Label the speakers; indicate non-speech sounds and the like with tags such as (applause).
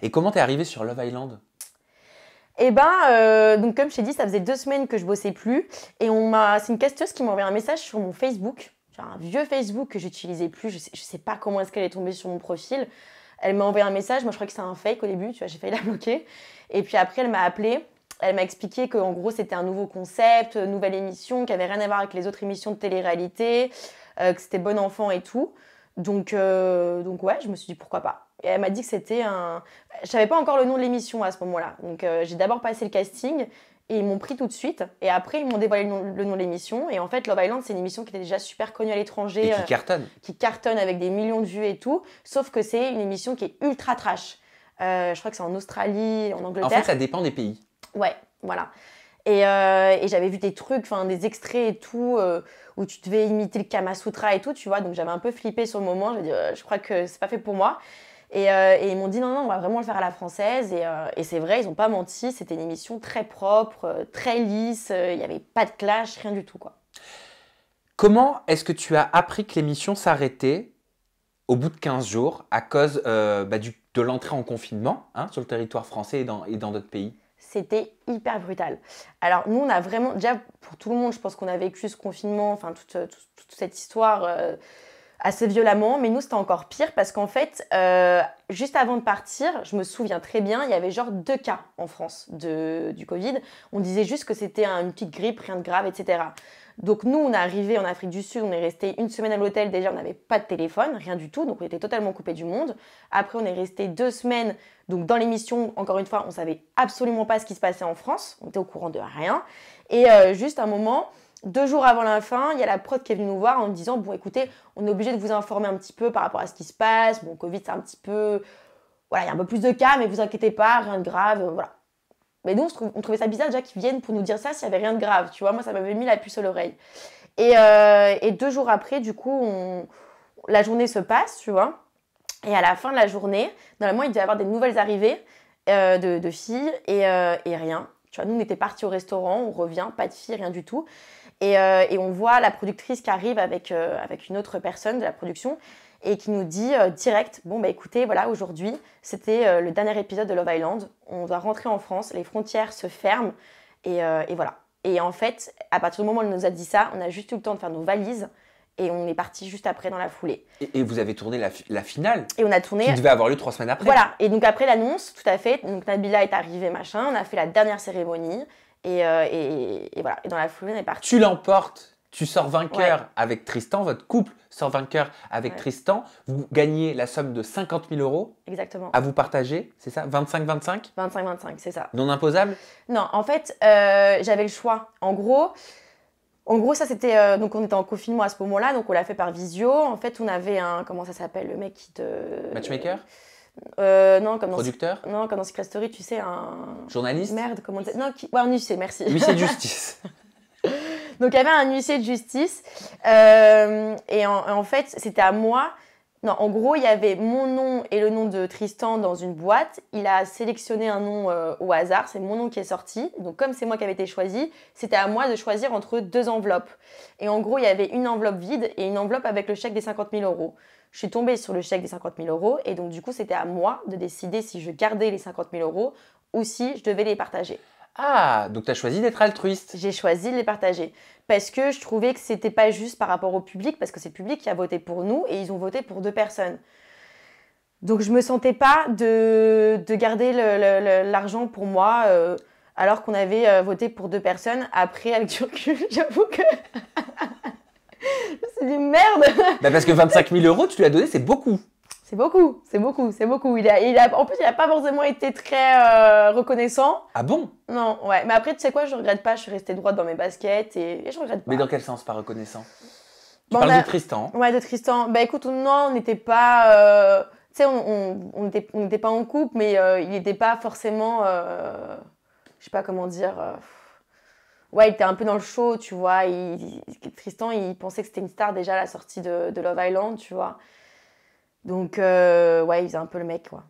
Speaker 1: Et comment t'es arrivée sur Love Island
Speaker 2: eh ben, euh, donc comme je t'ai dit, ça faisait deux semaines que je bossais plus. Et on m'a, c'est une casteuse qui m'a envoyé un message sur mon Facebook. Genre un vieux Facebook que j'utilisais plus. Je sais, sais pas comment est-ce qu'elle est tombée sur mon profil. Elle m'a envoyé un message. Moi, je crois que c'est un fake au début. Tu vois, j'ai failli la bloquer. Et puis après, elle m'a appelé. Elle m'a expliqué qu'en gros, c'était un nouveau concept, euh, nouvelle émission, qui avait rien à voir avec les autres émissions de télé-réalité, euh, que c'était bon enfant et tout. Donc, donc ouais, je me suis dit pourquoi pas. Et elle m'a dit que c'était un. Je savais pas encore le nom de l'émission à ce moment-là. Donc euh, j'ai d'abord passé le casting et ils m'ont pris tout de suite. Et après, ils m'ont dévoilé le nom, de l'émission. Et en fait, Love Island, c'est une émission qui était déjà super connue à l'étranger. qui euh, cartonne. qui cartonne avec des millions de vues et tout. Sauf que c'est une émission qui est ultra trash. Euh, je crois que c'est en Australie, en Angleterre. En fait, ça dépend des pays. Ouais, voilà. Et, j'avais vu des trucs, enfin des extraits et tout, où tu devais imiter le Kama Sutra et tout, tu vois. Donc j'avais un peu flippé sur le moment. Je je crois que c'est pas fait pour moi. Euh, et, ils m'ont dit non, non, on va vraiment le faire à la française. Et, euh, c'est vrai, ils n'ont pas menti. C'était une émission très propre, euh, très lisse. Il n'y avait pas de clash, rien du tout. quoi.
Speaker 1: Comment est-ce que tu as appris que l'émission s'arrêtait au bout de 15 jours à cause bah, de l'entrée en confinement hein, sur le territoire français et dans, d'autres pays
Speaker 2: c'était hyper brutal. Alors nous, on a vraiment, déjà pour tout le monde, je pense qu'on a vécu ce confinement, enfin toute, cette histoire assez violemment, mais nous c'était encore pire parce qu'en fait, euh, juste avant de partir, je me souviens très bien, il y avait genre deux cas en France de, du Covid. On disait juste que c'était une petite grippe, rien de grave, etc. Donc nous, on est arrivé en Afrique du Sud, on est resté une semaine à l'hôtel, déjà on n'avait pas de téléphone, rien du tout, donc on était totalement coupé du monde. Après, on est resté deux semaines, donc dans l'émission, encore une fois, on savait absolument pas ce qui se passait en France, on était au courant de rien. Et euh, juste un moment, deux jours avant la fin, il y a la prod qui est venue nous voir en disant Bon, écoutez, on est obligé de vous informer un petit peu par rapport à ce qui se passe. Bon, Covid, c'est un petit peu. Voilà, il y a un peu plus de cas, mais vous inquiétez pas, rien de grave, euh, voilà. Mais nous, on, trouvait ça bizarre déjà qu'ils viennent pour nous dire ça s'il n'y avait rien de grave, tu vois. Moi, ça m'avait mis la puce à l'oreille. Et, euh, deux jours après, du coup, la journée se passe, tu vois. Et à la fin de la journée, normalement, il devait y avoir des nouvelles arrivées euh, de, filles et, et rien. Tu vois, nous, on était partis au restaurant, on revient, pas de filles, rien du tout. Euh, et, on voit la productrice qui arrive avec, euh, avec une autre personne de la production et qui nous dit euh, direct Bon, bah écoutez, voilà, aujourd'hui, c'était le dernier épisode de Love Island. On doit rentrer en France, les frontières se ferment et, et, voilà. Et en fait, à partir du moment où elle nous a dit ça, on a juste eu le temps de faire nos valises et on est parti juste après dans la foulée.
Speaker 1: Et, vous avez tourné la, la, finale
Speaker 2: Et on a tourné. Qui devait
Speaker 1: avoir lieu trois semaines après. Voilà.
Speaker 2: Et donc après l'annonce, tout à fait. Donc Nabila est arrivée, machin. On a fait la dernière cérémonie euh, et, voilà, et dans la foulée, on est parti. Tu
Speaker 1: l'emportes, tu sors vainqueur avec Tristan, votre couple sort vainqueur avec Tristan. Vous gagnez la somme de 50 000 euros. Exactement. À vous partager, c'est ça 25-25 25-25, c'est ça. Non imposable
Speaker 2: Non, en fait, euh, j'avais le choix. En gros, en gros, ça c'était. Euh, donc on était en confinement à ce moment-là, donc on l'a fait par visio. En fait, on avait un. Comment ça s'appelle Le mec qui te. Matchmaker euh, non, comme dans Producteur Non, comme dans Secret Story, tu sais, un. Journaliste Merde, comment on Non, qui... un huissier, merci. Huissier de (laughs) justice. Donc, il y avait un huissier de justice. Euh, et en, en fait, c'était à moi non, en gros, il y avait mon nom et le nom de Tristan dans une boîte. Il a sélectionné un nom euh, au hasard, c'est mon nom qui est sorti. Donc comme c'est moi qui avais été choisi, c'était à moi de choisir entre deux enveloppes. Et en gros, il y avait une enveloppe vide et une enveloppe avec le chèque des 50 000 euros. Je suis tombée sur le chèque des 50 000 euros et donc du coup, c'était à moi de décider si je gardais les 50 000 euros ou si je devais les partager.
Speaker 1: Ah, donc tu as choisi d'être altruiste. J'ai
Speaker 2: choisi de les partager. Parce que je trouvais que c'était pas juste par rapport au public, parce que c'est le public qui a voté pour nous et ils ont voté pour deux personnes. Donc je me sentais pas de, de garder l'argent pour moi euh, alors qu'on avait euh, voté pour deux personnes. Après, avec du (laughs) j'avoue que. (laughs) c'est du merde
Speaker 1: bah Parce que 25 000 euros, tu lui as donné, c'est beaucoup.
Speaker 2: C'est beaucoup, c'est beaucoup, c'est beaucoup. Il a, il a, en plus, il n'a pas forcément été très euh, reconnaissant. Ah bon Non, ouais. Mais après, tu sais quoi, je regrette pas, je suis restée droite dans mes baskets et, je je regrette pas.
Speaker 1: Mais dans quel sens, pas reconnaissant Tu de Tristan
Speaker 2: Ouais, de Tristan. Bah écoute, non, on n'était pas. Euh, tu sais, on n'était on, pas en couple, mais euh, il n'était pas forcément. Je Je sais pas comment dire. Ouais, il était un peu dans le show, tu vois. Tristan, il pensait que c'était une star déjà à la sortie de, de Love Island, tu vois. Donc, euh, ouais, il faisait un peu le mec, quoi.